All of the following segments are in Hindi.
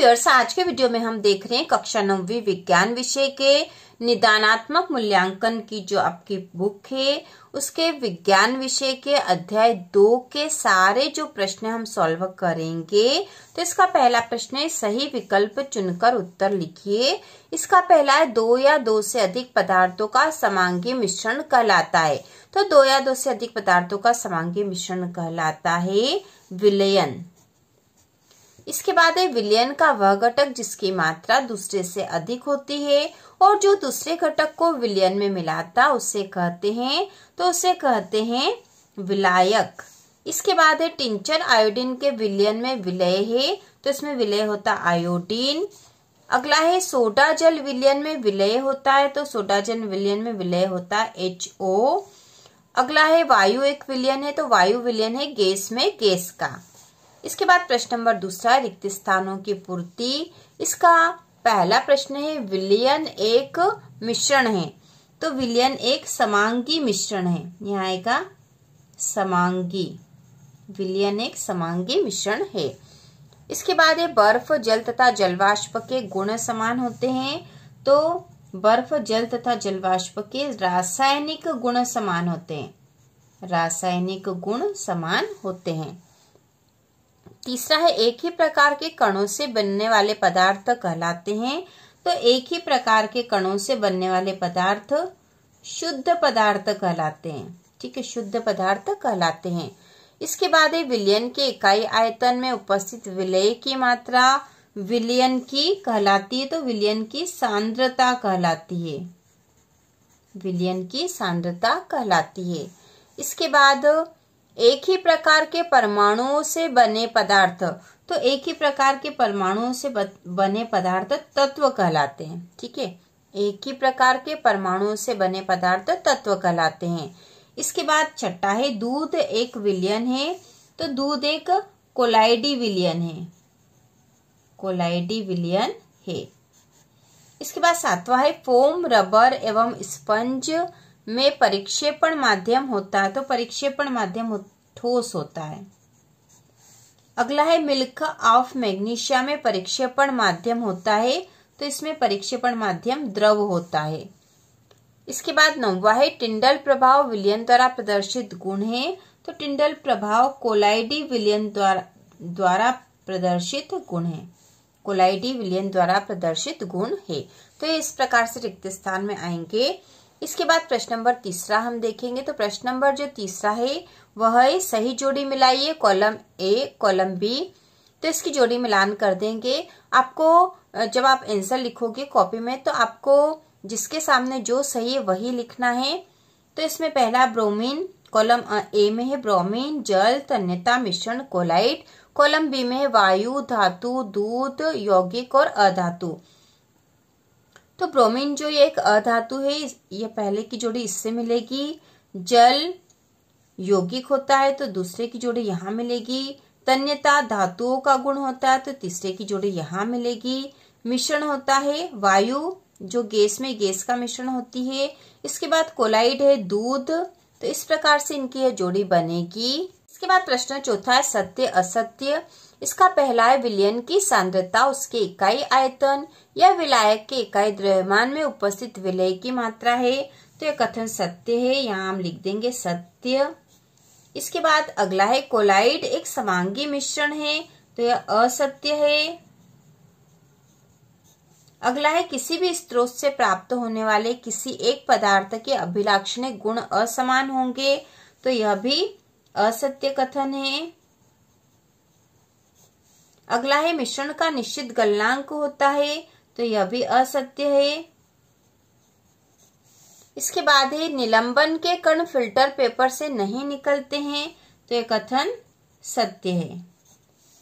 व्यूअर्स आज के वीडियो में हम देख रहे हैं कक्षा नौवीं विज्ञान विषय के निदानात्मक मूल्यांकन की जो आपकी बुक है उसके विज्ञान विषय के अध्याय दो के सारे जो प्रश्न हम सॉल्व करेंगे तो इसका पहला प्रश्न है सही विकल्प चुनकर उत्तर लिखिए इसका पहला है दो या दो से अधिक पदार्थों का समांगी मिश्रण कहलाता है तो दो या दो से अधिक पदार्थों का समांगी मिश्रण कहलाता है विलयन इसके बाद है विलयन का वह घटक जिसकी मात्रा दूसरे से अधिक होती है और जो दूसरे घटक को विलयन में मिलाता उसे कहते हैं तो उसे कहते हैं विलायक इसके बाद है टिंचर आयोडीन के विलयन में विलय है तो इसमें विलय होता आयोडीन अगला है सोडा जल विलयन में विलय होता है तो सोडा जल विलयन में विलय होता है एच ओ अगला है वायु एक विलयन है तो वायु विलयन है गैस में गैस का इसके बाद प्रश्न नंबर दूसरा रिक्त स्थानों की पूर्ति इसका पहला प्रश्न है विलयन एक मिश्रण है तो विलयन एक समांगी मिश्रण है यहाँ आएगा समांगी विलयन एक समांगी मिश्रण है इसके बाद है बर्फ जल तथा जलवाष्प के गुण समान होते हैं तो बर्फ जल तथा जलवाष्प के रासायनिक गुण समान होते हैं रासायनिक गुण समान होते हैं तीसरा है एक ही प्रकार के कणों से बनने वाले पदार्थ कहलाते हैं तो एक ही प्रकार के कणों से बनने वाले पदार्थ शुद्ध पदार्थ कहलाते हैं ठीक है शुद्ध पदार्थ कहलाते हैं इसके बाद है विलयन के इकाई आयतन में उपस्थित विलय की मात्रा विलयन की कहलाती है तो विलयन की सांद्रता कहलाती है विलयन की सांद्रता कहलाती है इसके बाद एक ही प्रकार के परमाणुओं से बने पदार्थ तो एक ही प्रकार के परमाणुओं से बने पदार्थ तत्व कहलाते हैं ठीक है एक ही प्रकार के परमाणुओं से बने पदार्थ तत्व कहलाते हैं इसके बाद छठा है दूध एक विलियन है तो दूध एक कोलाइडी विलियन है कोलाइडी विलियन है इसके बाद सातवां है फोम रबर एवं स्पंज में परिक्षेपण माध्यम होता है तो परिक्षेपण माध्यम ठोस होता है अगला है मिल्क ऑफ मैग्नीशिया में परिक्षेपण माध्यम होता है तो इसमें परिक्षेपण माध्यम द्रव होता है इसके बाद नौवा है टिंडल प्रभाव विलियन द्वारा प्रदर्शित गुण है तो टिंडल प्रभाव कोलाइडी विलियन द्वारा द्वारा प्रदर्शित गुण है कोलाइडी विलियन द्वारा प्रदर्शित गुण है तो इस प्रकार से रिक्त स्थान में आएंगे इसके बाद प्रश्न नंबर तीसरा हम देखेंगे तो प्रश्न नंबर जो तीसरा है वह है सही जोड़ी मिलाइए कॉलम ए कॉलम बी तो इसकी जोड़ी मिलान कर देंगे आपको जब आप आंसर लिखोगे कॉपी में तो आपको जिसके सामने जो सही है वही लिखना है तो इसमें पहला ब्रोमीन कॉलम ए में है ब्रोमीन जल तन्यता मिश्रण कोलाइट कॉलम बी में है वायु धातु दूध यौगिक और अधातु तो ब्रोमीन जो ये एक अधातु है ये पहले की जोड़ी इससे मिलेगी जल यौगिक होता है तो दूसरे की जोड़ी यहाँ मिलेगी तन्यता धातुओं का गुण होता है तो तीसरे की जोड़ी यहाँ मिलेगी मिश्रण होता है वायु जो गैस में गैस का मिश्रण होती है इसके बाद कोलाइड है दूध तो इस प्रकार से इनकी यह जोड़ी बनेगी इसके बाद प्रश्न चौथा है सत्य असत्य इसका पहला है विलयन की सांद्रता उसके इकाई आयतन या विलायक के इकाई द्रव्यमान में उपस्थित विलय की मात्रा है तो यह कथन सत्य है यहाँ हम लिख देंगे सत्य इसके बाद अगला है कोलाइड एक समांगी मिश्रण है तो यह असत्य है अगला है किसी भी स्त्रोत से प्राप्त होने वाले किसी एक पदार्थ के अभिलाक्षणिक गुण असमान होंगे तो यह भी असत्य कथन है अगला है मिश्रण का निश्चित गलनांक होता है तो यह भी असत्य है इसके बाद है निलंबन के कण फिल्टर पेपर से नहीं निकलते हैं तो यह कथन सत्य है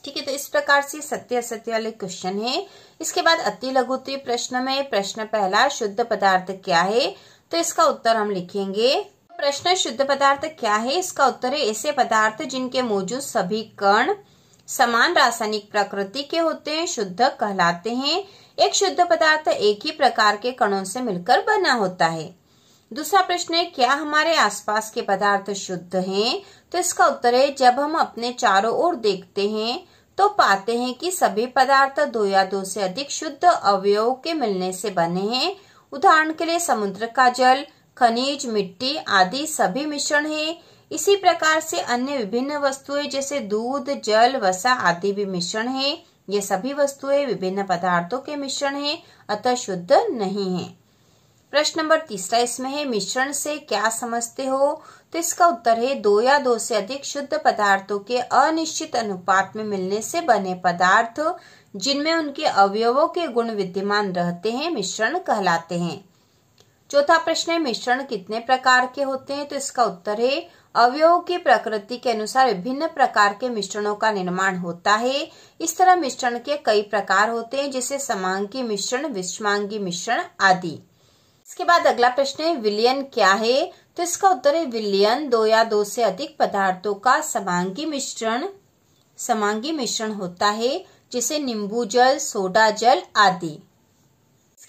ठीक है तो इस प्रकार से सत्य असत्य वाले क्वेश्चन है इसके बाद अति लघुत्वी प्रश्न में प्रश्न पहला शुद्ध पदार्थ क्या है तो इसका उत्तर हम लिखेंगे प्रश्न शुद्ध पदार्थ क्या है इसका उत्तर है ऐसे पदार्थ जिनके मौजूद सभी कण समान रासायनिक प्रकृति के होते हैं शुद्ध कहलाते हैं एक शुद्ध पदार्थ एक ही प्रकार के कणों से मिलकर बना होता है दूसरा प्रश्न है क्या हमारे आसपास के पदार्थ शुद्ध हैं? तो इसका उत्तर है जब हम अपने चारों ओर देखते हैं तो पाते हैं कि सभी पदार्थ दो या दो से अधिक शुद्ध अवयव के मिलने से बने हैं उदाहरण के लिए समुद्र का जल खनिज मिट्टी आदि सभी मिश्रण है इसी प्रकार से अन्य विभिन्न वस्तुएं जैसे दूध जल वसा आदि भी मिश्रण है ये सभी वस्तुएं विभिन्न पदार्थों के मिश्रण है अतः शुद्ध नहीं है प्रश्न नंबर तीसरा इसमें है मिश्रण से क्या समझते हो तो इसका उत्तर है दो या दो से अधिक शुद्ध पदार्थों के अनिश्चित अनुपात में मिलने से बने पदार्थ जिनमें उनके अवयवों के गुण विद्यमान रहते हैं मिश्रण कहलाते हैं चौथा प्रश्न है मिश्रण कितने प्रकार के होते हैं तो इसका उत्तर है अवयव की प्रकृति के अनुसार विभिन्न प्रकार के मिश्रणों का निर्माण होता है इस तरह मिश्रण के कई प्रकार होते हैं जैसे समांगी मिश्रण विषमांगी मिश्रण आदि इसके बाद अगला प्रश्न है विलियन क्या है तो इसका उत्तर है विलियन दो या दो से अधिक पदार्थों का समांगी मिश्रण समांगी मिश्रण होता है जिसे नींबू जल सोडा जल आदि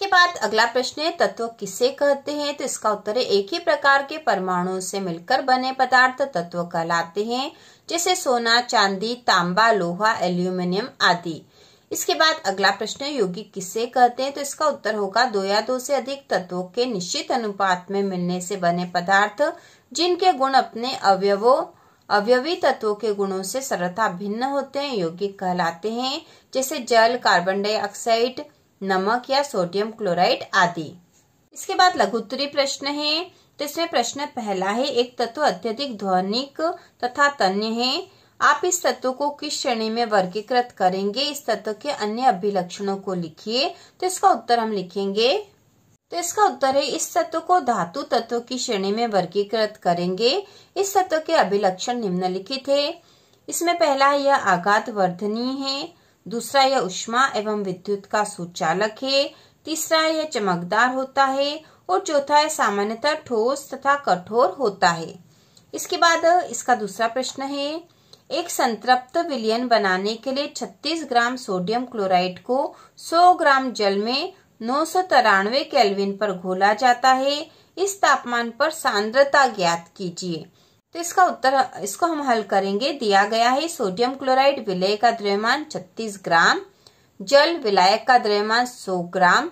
इसके बाद अगला प्रश्न है तत्व किसे कहते हैं तो इसका उत्तर है एक ही प्रकार के परमाणुओं से मिलकर बने पदार्थ तत्व कहलाते हैं जैसे सोना चांदी तांबा लोहा एल्यूमिनियम आदि इसके बाद अगला प्रश्न है योगी किसे कहते हैं तो इसका उत्तर होगा दो या दो से अधिक तत्वों के निश्चित अनुपात में मिलने से बने पदार्थ जिनके गुण अपने अवयवों अवयवी तत्वों के गुणों से सरता भिन्न होते हैं योगी कहलाते हैं जैसे जल कार्बन डाइऑक्साइड नमक या सोडियम क्लोराइड आदि इसके बाद लघुत्तरी प्रश्न है तो इसमें प्रश्न पहला है एक तत्व अत्यधिक ध्वनिक तथा तन्य है आप इस तत्व को किस श्रेणी में वर्गीकृत करेंगे इस तत्व के अन्य अभिलक्षणों को लिखिए तो इसका उत्तर हम लिखेंगे तो इसका उत्तर है इस तत्व को धातु तत्व की श्रेणी में वर्गीकृत करेंगे इस तत्व के अभिलक्षण निम्नलिखित है इसमें पहला यह आघात वर्धनीय है दूसरा यह उष्मा एवं विद्युत का सुचालक है तीसरा यह चमकदार होता है और चौथा यह सामान्यतः ठोस तथा कठोर होता है इसके बाद इसका दूसरा प्रश्न है एक संतृप्त विलियन बनाने के लिए 36 ग्राम सोडियम क्लोराइड को 100 ग्राम जल में नौ सौ तिरानवे केल्विन पर घोला जाता है इस तापमान पर सांद्रता ज्ञात कीजिए तो इसका उत्तर इसको हम हल करेंगे दिया गया है सोडियम क्लोराइड विलय का द्रव्यमान 36 ग्राम जल विलायक का द्रव्यमान 100 ग्राम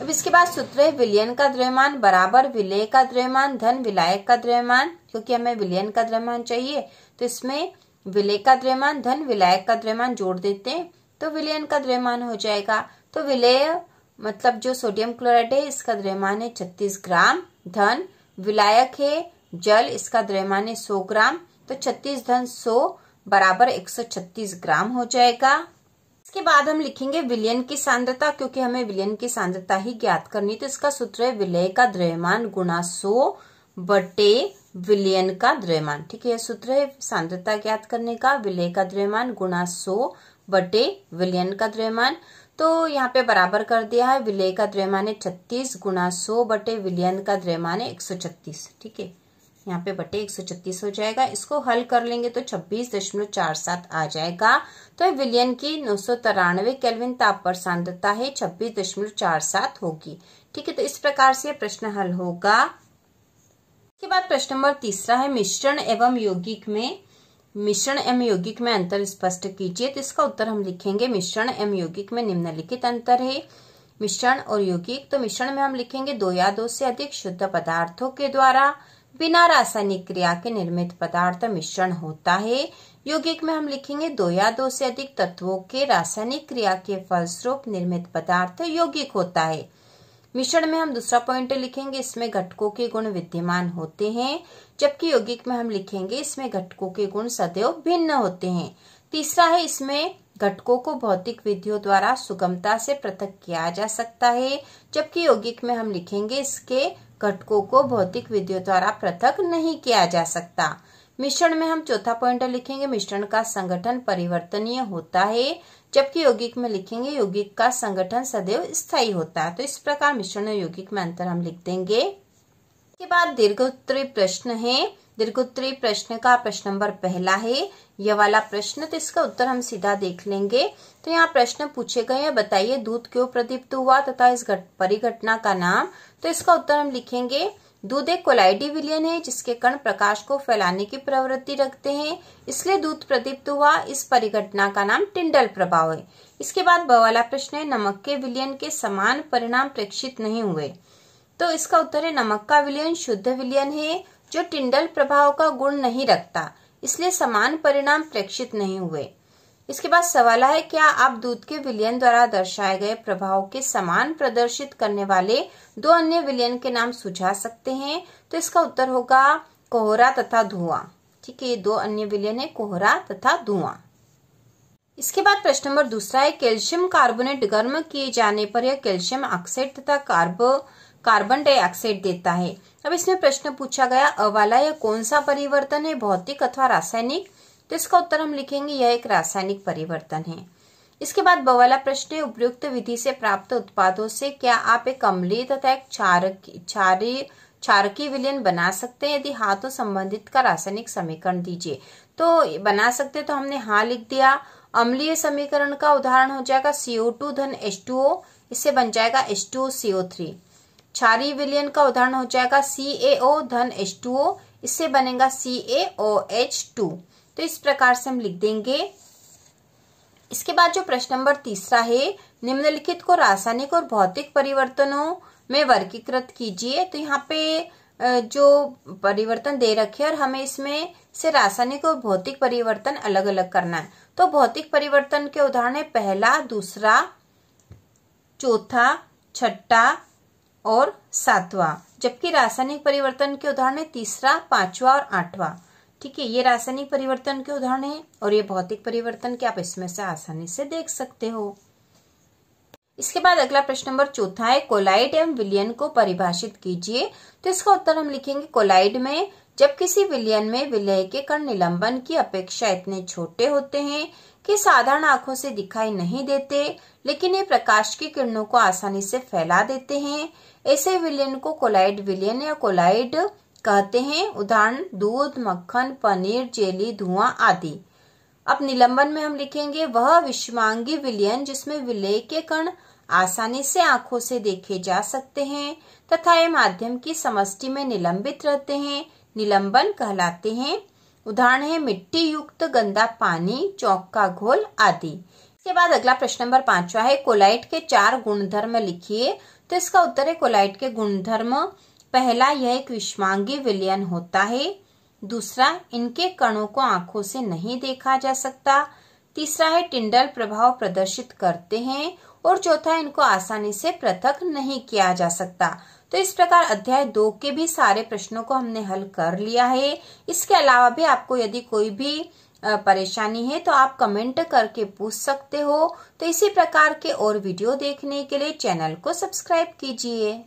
अब इसके बाद सूत्र है विलयन का द्रव्यमान बराबर विलय का द्रव्यमान धन विलायक का द्रव्यमान क्योंकि हमें विलयन का द्रव्यमान चाहिए तो इसमें विलय का द्रव्यमान धन विलायक का द्रव्यमान जोड़ देते हैं तो विलयन का द्रव्यमान हो जाएगा तो विलय मतलब जो सोडियम क्लोराइड है इसका द्रव्यमान है छत्तीस ग्राम धन विलायक है जल इसका द्रव्यमान है सौ ग्राम तो छत्तीस धन सो बराबर एक सौ छत्तीस ग्राम हो जाएगा इसके बाद हम लिखेंगे विलयन की सांद्रता क्योंकि हमें विलयन की सांद्रता ही ज्ञात करनी तो इसका सूत्र है विलय का द्रव्यमान गुणा सो बटे विलयन का द्रव्यमान ठीक है यह सूत्र है सांद्रता ज्ञात करने का विलय का द्रव्यमान गुणा सो बटे विलयन का द्रव्यमान तो यहाँ पे बराबर कर दिया है विलय का द्रव्यमान है छत्तीस गुणा सो बटे विलयन का द्रव्यमान है एक सौ छत्तीस ठीक है यहाँ पे बटे छत्तीस हो जाएगा इसको हल कर लेंगे तो 26.47 आ जाएगा तो विलियन की नौ सौ तिरानवे केल्विन ताप पर सांद्रता है 26.47 होगी ठीक है तो इस प्रकार से प्रश्न हल होगा इसके बाद प्रश्न नंबर तीसरा है मिश्रण एवं यौगिक में मिश्रण एवं यौगिक में अंतर स्पष्ट कीजिए तो इसका उत्तर हम लिखेंगे मिश्रण एवं यौगिक में निम्नलिखित अंतर है मिश्रण और यौगिक तो मिश्रण में हम लिखेंगे दो या दो से अधिक शुद्ध पदार्थों के द्वारा बिना रासायनिक क्रिया के निर्मित पदार्थ मिश्रण होता है यौगिक में हम लिखेंगे दो या दो से अधिक तत्वों के रासायनिक क्रिया के फलस्वरूप निर्मित पदार्थ यौगिक होता है मिश्रण में हम दूसरा पॉइंट लिखेंगे इसमें घटकों के गुण विद्यमान होते हैं जबकि यौगिक में हम लिखेंगे इसमें घटकों के गुण सदैव भिन्न होते हैं तीसरा है इसमें घटकों को भौतिक विधियों द्वारा सुगमता से पृथक किया जा सकता है जबकि यौगिक में हम लिखेंगे इसके घटकों को भौतिक विधियों द्वारा पृथक नहीं किया जा सकता मिश्रण में हम चौथा पॉइंट लिखेंगे मिश्रण का संगठन परिवर्तनीय होता है जबकि यौगिक में लिखेंगे यौगिक का संगठन सदैव स्थायी होता है तो इस प्रकार मिश्रण और यौगिक में अंतर हम लिख देंगे के बाद दीर्घोत्तरी प्रश्न है दीर्घोत्तरी प्रश्न का प्रश्न नंबर पहला है यह वाला प्रश्न तो इसका उत्तर हम सीधा देख लेंगे तो यहाँ प्रश्न पूछे गए हैं बताइए दूध क्यों प्रदीप्त हुआ तथा इस घट परिघटना का नाम तो इसका उत्तर हम लिखेंगे दूध एक कोलाइडी विलियन है जिसके कण प्रकाश को फैलाने की प्रवृत्ति रखते हैं इसलिए दूध प्रदीप्त हुआ इस परिघटना का नाम टिंडल प्रभाव है इसके बाद बवाला प्रश्न है नमक के विलियन के समान परिणाम प्रेक्षित नहीं हुए तो इसका उत्तर है नमक का विलियन शुद्ध विलियन है जो टिंडल प्रभाव का गुण नहीं रखता इसलिए समान परिणाम प्रेक्षित नहीं हुए इसके बाद सवाल है क्या आप दूध के विलयन द्वारा दर्शाए गए प्रभाव के समान प्रदर्शित करने वाले दो अन्य विलयन के नाम सुझा सकते हैं तो इसका उत्तर होगा कोहरा तथा धुआं ठीक है ये दो अन्य विलयन है कोहरा तथा धुआं इसके बाद प्रश्न नंबर दूसरा है कैल्शियम कार्बोनेट गर्म किए जाने पर यह कैल्शियम ऑक्साइड तथा कार्बो कार्बन डाइऑक्साइड देता है अब इसमें प्रश्न पूछा गया अवाला यह कौन सा परिवर्तन है भौतिक अथवा रासायनिक तो इसका उत्तर हम लिखेंगे यह एक रासायनिक परिवर्तन है इसके बाद बवाला प्रश्न है उपयुक्त विधि से प्राप्त उत्पादों से क्या आप एक अम्लीय तथा एक चारकी विलयन बना सकते हैं यदि हाँ तो संबंधित का रासायनिक समीकरण दीजिए तो बना सकते तो हमने हाँ लिख दिया अम्लीय समीकरण का उदाहरण हो जाएगा सीओ टू धन एच टू ओ इससे बन जाएगा एच टू सीओ थ्री क्षारी विलयन का उदाहरण हो जाएगा सी ए ओ धन एच टू ओ इससे बनेगा सी एच टू तो इस प्रकार से हम लिख देंगे इसके बाद जो प्रश्न नंबर तीसरा है निम्नलिखित को रासायनिक और भौतिक परिवर्तनों में वर्गीकृत कीजिए तो यहाँ पे जो परिवर्तन दे रखे और हमें इसमें से रासायनिक और भौतिक परिवर्तन अलग अलग करना है तो भौतिक परिवर्तन के उदाहरण है पहला दूसरा चौथा छठा और सातवां जबकि रासायनिक परिवर्तन के उदाहरण है तीसरा पांचवा और आठवां ठीक है ये रासायनिक परिवर्तन के उदाहरण है और ये भौतिक परिवर्तन के आप इसमें से आसानी से देख सकते हो इसके बाद अगला प्रश्न नंबर चौथा है कोलाइड एवं विलियन को परिभाषित कीजिए तो इसका उत्तर हम लिखेंगे कोलाइड में जब किसी विलियन में विलय के कण निलंबन की अपेक्षा इतने छोटे होते हैं कि साधारण आंखों से दिखाई नहीं देते लेकिन ये प्रकाश की किरणों को आसानी से फैला देते हैं ऐसे विलियन को कोलाइड विलियन या कोलाइड कहते हैं उदाहरण दूध मक्खन पनीर जेली धुआं आदि अब निलंबन में हम लिखेंगे वह विश्वांगी विलियन जिसमें विलय के कण आसानी से आंखों से देखे जा सकते हैं तथा ये माध्यम की समष्टि में निलंबित रहते हैं निलंबन कहलाते हैं उदाहरण है मिट्टी युक्त गंदा पानी चौक का घोल आदि इसके बाद अगला प्रश्न नंबर पांचवा है कोलाइट के चार गुणधर्म लिखिए तो इसका उत्तर है कोलाइट के गुणधर्म पहला यह एक विषमांगी विलयन होता है दूसरा इनके कणों को आंखों से नहीं देखा जा सकता तीसरा है टिंडल प्रभाव प्रदर्शित करते हैं और चौथा इनको आसानी से पृथक नहीं किया जा सकता तो इस प्रकार अध्याय दो के भी सारे प्रश्नों को हमने हल कर लिया है इसके अलावा भी आपको यदि कोई भी परेशानी है तो आप कमेंट करके पूछ सकते हो तो इसी प्रकार के और वीडियो देखने के लिए चैनल को सब्सक्राइब कीजिए